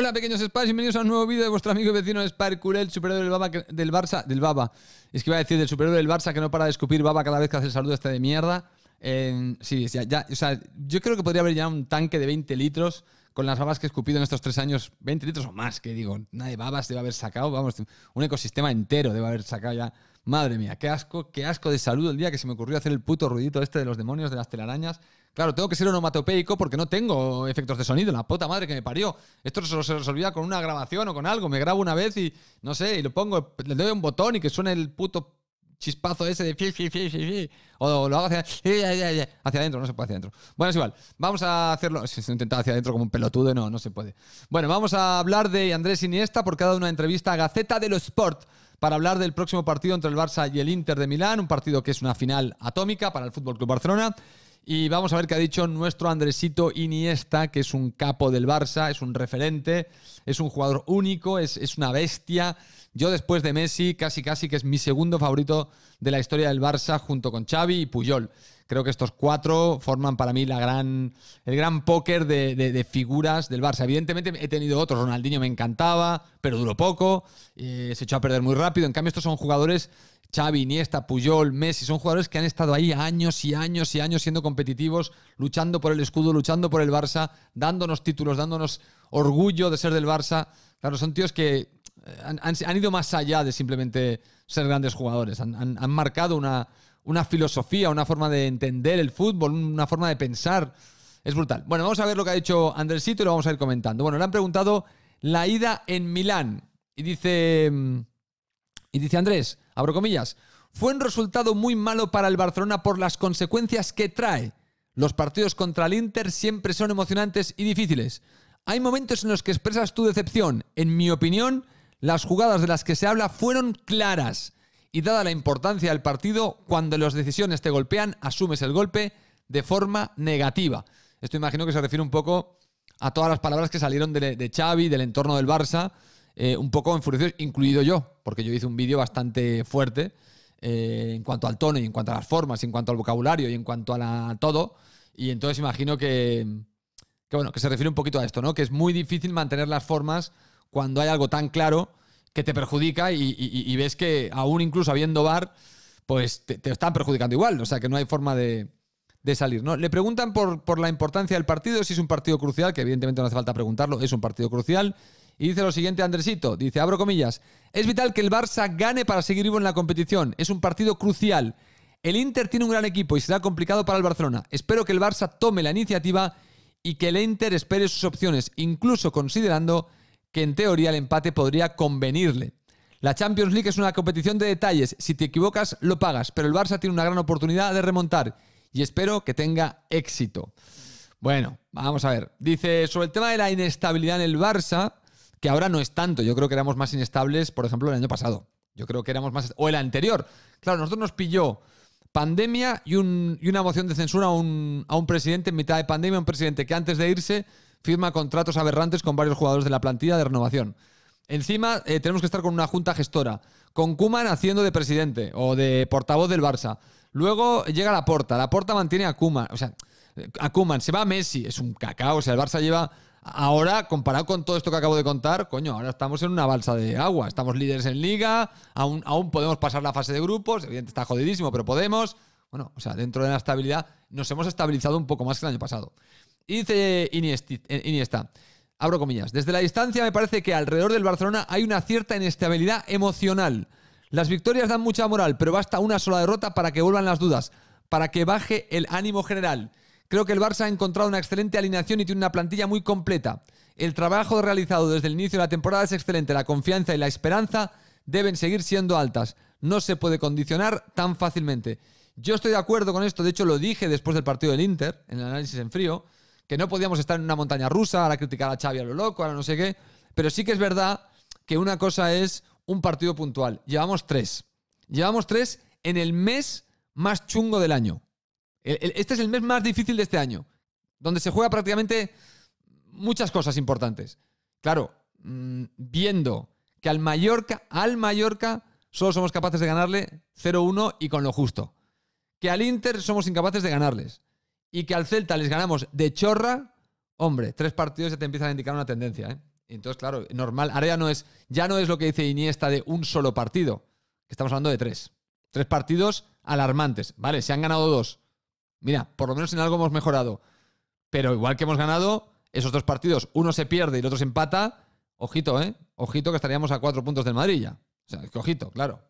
Hola, pequeños Spars, bienvenidos a un nuevo vídeo de vuestro amigo y vecino Spar el superhéroe del, baba, del Barça. Del Baba. Es que iba a decir del superhéroe del Barça que no para de escupir baba cada vez que hace el saludo este de mierda. Eh, sí, ya, ya, o sea, yo creo que podría haber ya un tanque de 20 litros con las babas que he escupido en estos tres años. 20 litros o más, que digo, nada de babas debe haber sacado. Vamos, un ecosistema entero debe haber sacado ya Madre mía, qué asco, qué asco de salud el día que se me ocurrió hacer el puto ruidito este de los demonios, de las telarañas. Claro, tengo que ser onomatopeico porque no tengo efectos de sonido, la puta madre que me parió. Esto se resolvía con una grabación o con algo. Me grabo una vez y, no sé, y lo pongo, le doy un botón y que suene el puto chispazo ese de o lo hago hacia, hacia adentro, no se puede hacia adentro. Bueno, es igual, vamos a hacerlo, Si se intenta hacia adentro como un pelotudo, no, no se puede. Bueno, vamos a hablar de Andrés Iniesta porque ha dado una entrevista a Gaceta de los Sport para hablar del próximo partido entre el Barça y el Inter de Milán, un partido que es una final atómica para el Fútbol Club Barcelona. Y vamos a ver qué ha dicho nuestro Andresito Iniesta, que es un capo del Barça, es un referente, es un jugador único, es, una bestia. Yo después de Messi, casi casi que es mi segundo favorito de la historia del Barça junto con Xavi y Puyol. Creo que estos cuatro forman para mí la gran, el gran póker de, figuras del Barça. Evidentemente he tenido otros, Ronaldinho me encantaba, pero duró poco, eh, se echó a perder muy rápido. En cambio estos son jugadores Xavi, Iniesta, Puyol, Messi, son jugadores que han estado ahí años y años y años siendo competitivos, luchando por el escudo, luchando por el Barça, dándonos títulos, dándonos orgullo de ser del Barça. Claro, son tíos que eh, han, ido más allá de simplemente ser grandes jugadores, han, marcado una, una filosofía, una forma de entender el fútbol, una forma de pensar. Es brutal. Bueno, vamos a ver lo que ha dicho Andrésito y lo vamos a ir comentando. Bueno, le han preguntado la ida en Milán. Y dice. Mm, y dice Andrés abro comillas, fue un resultado muy malo para el Barcelona por las consecuencias que trae. Los partidos contra el Inter siempre son emocionantes y difíciles. Hay momentos en los que expresas tu decepción. En mi opinión, las jugadas de las que se habla fueron claras. Y dada la importancia del partido, cuando las decisiones te golpean, asumes el golpe de forma negativa. Esto imagino que se refiere un poco a todas las palabras que salieron de, de Xavi, del entorno del Barça, eh, un poco enfurecido, incluido yo, porque yo hice un vídeo bastante fuerte eh, en cuanto al tono y en cuanto a las formas, y en cuanto al vocabulario y en cuanto a la, todo. Y entonces imagino que, bueno, que se refiere un poquito a esto, ¿no? Que es muy difícil mantener las formas cuando hay algo tan claro que te perjudica y, ves que aún incluso habiendo bar, pues te, están perjudicando igual. O sea, que no hay forma de, salir, ¿no? Le preguntan por, por, la importancia del partido, si es un partido crucial, que evidentemente no hace falta preguntarlo, es un partido crucial. Y dice lo siguiente Andresito, dice, abro comillas, es vital que el Barça gane para seguir vivo en la competición, es un partido crucial. El Inter tiene un gran equipo y será complicado para el Barcelona. Espero que el Barça tome la iniciativa y que el Inter espere sus opciones, incluso considerando que en teoría el empate podría convenirle. La Champions League es una competición de detalles, si te equivocas lo pagas, pero el Barça tiene una gran oportunidad de remontar y espero que tenga éxito. Bueno, vamos a ver. Dice, sobre el tema de la inestabilidad en el Barça, que ahora no es tanto. Yo creo que éramos más inestables, por ejemplo, el año pasado. Yo creo que éramos más... O el anterior. Claro, nosotros nos pilló pandemia y, una moción de censura a un, presidente en mitad de pandemia, un presidente que antes de irse firma contratos aberrantes con varios jugadores de la plantilla de renovación. Encima eh, tenemos que estar con una junta gestora, con Kuman haciendo de presidente o de portavoz del Barça. Luego llega la Porta, la Porta mantiene a Kuman, o sea, a Kuman se va Messi, es un cacao, o sea, el Barça lleva Ahora, comparado con todo esto que acabo de contar, coño, ahora estamos en una balsa de agua. Estamos líderes en liga, aún, podemos pasar la fase de grupos, evidentemente está jodidísimo, pero podemos. Bueno, o sea, dentro de la estabilidad nos hemos estabilizado un poco más que el año pasado. Y dice eh, Iniesta, abro comillas, desde la distancia me parece que alrededor del Barcelona hay una cierta inestabilidad emocional. Las victorias dan mucha moral, pero basta una sola derrota para que vuelvan las dudas, para que baje el ánimo general. Creo que el Barça ha encontrado una excelente alineación y tiene una plantilla muy completa. El trabajo realizado desde el inicio de la temporada es excelente. La confianza y la esperanza deben seguir siendo altas. No se puede condicionar tan fácilmente. Yo estoy de acuerdo con esto, de hecho lo dije después del partido del Inter, en el análisis en frío, que no podíamos estar en una montaña rusa, ahora criticar a Xavi a lo loco, ahora no sé qué, pero sí que es verdad que una cosa es un partido puntual. Llevamos tres. Llevamos tres en el mes más chungo del año. Este es el mes más difícil de este año, donde se juega prácticamente muchas cosas importantes. Claro, mm, viendo que al Mallorca, al Mallorca solo somos capaces de ganarle 0-1 y con lo justo. Que al Inter somos incapaces de ganarles. Y que al Celta les ganamos de chorra, hombre, tres partidos ya te empiezan a indicar una tendencia. ¿eh? Entonces, claro, normal. Ahora ya no, es, ya no es lo que dice Iniesta de un solo partido. Estamos hablando de tres. Tres partidos alarmantes. Vale, se han ganado dos. Mira, por lo menos en algo hemos mejorado. Pero igual que hemos ganado, esos dos partidos, uno se pierde y el otro se empata, ojito, ¿eh? Ojito que estaríamos a cuatro puntos del Madrid ya. O sea, ojito, claro.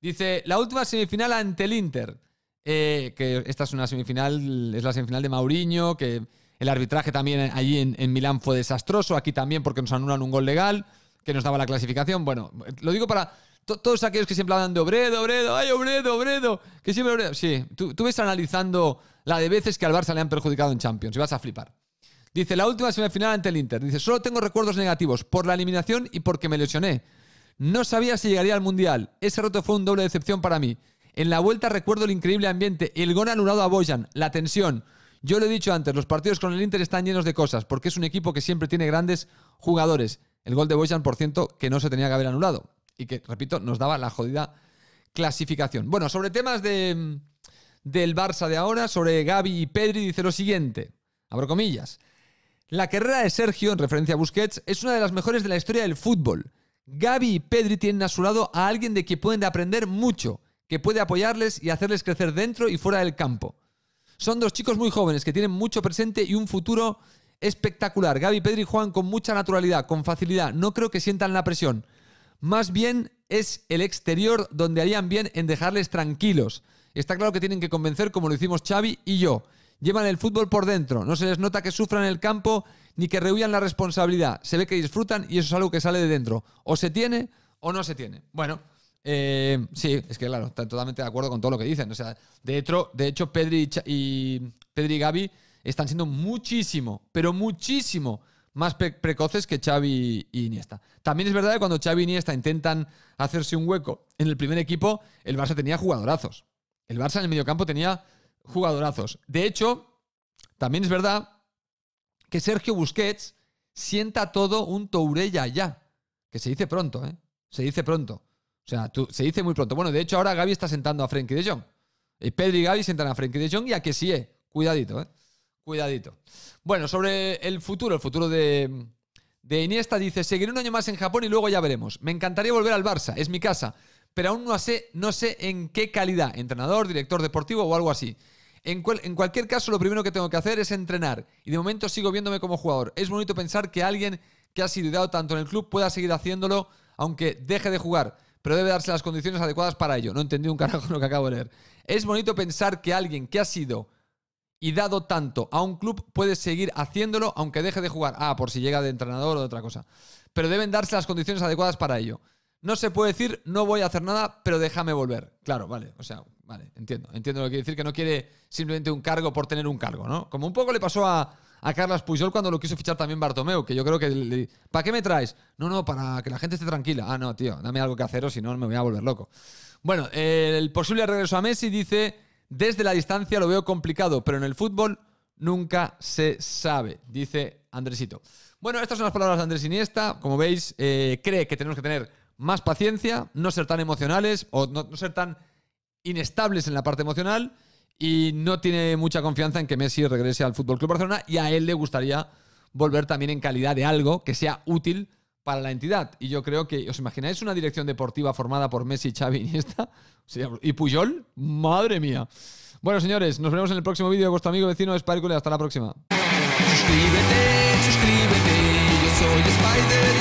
Dice, la última semifinal ante el Inter. Eh, que esta es una semifinal, es la semifinal de Mauriño, que el arbitraje también allí en, en, Milán fue desastroso, aquí también porque nos anulan un gol legal, que nos daba la clasificación. Bueno, lo digo para todos aquellos que siempre hablan de Obredo, Obredo, ay, Obredo, Obredo, que siempre Obredo. Sí, tú, ves analizando la de veces que al Barça le han perjudicado en Champions y vas a flipar. Dice, la última semifinal ante el Inter. Dice, solo tengo recuerdos negativos por la eliminación y porque me lesioné. No sabía si llegaría al Mundial. Ese roto fue un doble decepción para mí. En la vuelta recuerdo el increíble ambiente, el gol anulado a Boyan, la tensión. Yo lo he dicho antes, los partidos con el Inter están llenos de cosas, porque es un equipo que siempre tiene grandes jugadores. El gol de Boyan, por cierto, que no se tenía que haber anulado y que, repito, nos daba la jodida clasificación. Bueno, sobre temas del Barça de ahora, sobre Gaby y Pedri, dice lo siguiente, abro comillas. La carrera de Sergio, en referencia a Busquets, es una de las mejores de la historia del fútbol. Gaby y Pedri tienen a su lado a alguien de quien pueden aprender mucho, que puede apoyarles y hacerles crecer dentro y fuera del campo. Son dos chicos muy jóvenes que tienen mucho presente y un futuro espectacular. Gaby, Pedri juegan con mucha naturalidad, con facilidad. No creo que sientan la presión. Más bien es el exterior donde harían bien en dejarles tranquilos. Está claro que tienen que convencer como lo hicimos Xavi y yo. Llevan el fútbol por dentro, no se les nota que sufran el campo ni que rehuyan la responsabilidad. Se ve que disfrutan y eso es algo que sale de dentro. O se tiene o no se tiene. Bueno, eh, sí, es que claro, están totalmente de acuerdo con todo lo que dicen. O sea, de hecho, de hecho Pedri y, Pedri están siendo muchísimo, pero muchísimo más precoces que Xavi y Iniesta. También es verdad que cuando Xavi y Iniesta intentan hacerse un hueco en el primer equipo, el Barça tenía jugadorazos. El Barça en el mediocampo tenía jugadorazos. De hecho, también es verdad que Sergio Busquets sienta todo un Tourella ya, que se dice pronto, ¿eh? Se dice pronto. O sea, se dice muy pronto. Bueno, de hecho ahora Gaby está sentando a Frenkie de Jong. Eh, y Pedro y Gaby sentan a Frenkie de Jong y a que sí, eh. cuidadito, ¿eh? Cuidadito. Bueno, sobre el futuro, el futuro de, Iniesta dice, seguiré un año más en Japón y luego ya veremos. Me encantaría volver al Barça, es mi casa, pero aún no sé, no sé en qué calidad, entrenador, director deportivo o algo así. En, cualquier caso, lo primero que tengo que hacer es entrenar y de momento sigo viéndome como jugador. Es bonito pensar que alguien que ha sido dado tanto en el club pueda seguir haciéndolo aunque deje de jugar, pero debe darse las condiciones adecuadas para ello. No entendí un carajo lo que acabo de leer. Es bonito pensar que alguien que ha sido y dado tanto a un club, puede seguir haciéndolo aunque deje de jugar. Ah, por si llega de entrenador o de otra cosa. Pero deben darse las condiciones adecuadas para ello. No se puede decir, no voy a hacer nada, pero déjame volver. Claro, vale, o sea, vale, entiendo. Entiendo lo que quiere decir, que no quiere simplemente un cargo por tener un cargo, ¿no? Como un poco le pasó a, Carlos Pujol cuando lo quiso fichar también Bartomeu, que yo creo que... Le, ¿Para qué me traes? No, no, para que la gente esté tranquila. Ah, no, tío, dame algo que hacer o si no me voy a volver loco. Bueno, el posible regreso a Messi dice desde la distancia lo veo complicado, pero en el fútbol nunca se sabe, dice Andresito. Bueno, estas son las palabras de Andrés Iniesta. Como veis, eh, cree que tenemos que tener más paciencia, no ser tan emocionales o no, ser tan inestables en la parte emocional y no tiene mucha confianza en que Messi regrese al Fútbol Club Barcelona y a él le gustaría volver también en calidad de algo que sea útil para la entidad. Y yo creo que, ¿os imagináis una dirección deportiva formada por Messi, Xavi, Iniesta y Puyol? ¡Madre mía! Bueno, señores, nos vemos en el próximo vídeo de vuestro amigo vecino y Hasta la próxima. Suscríbete, suscríbete, yo soy Spider.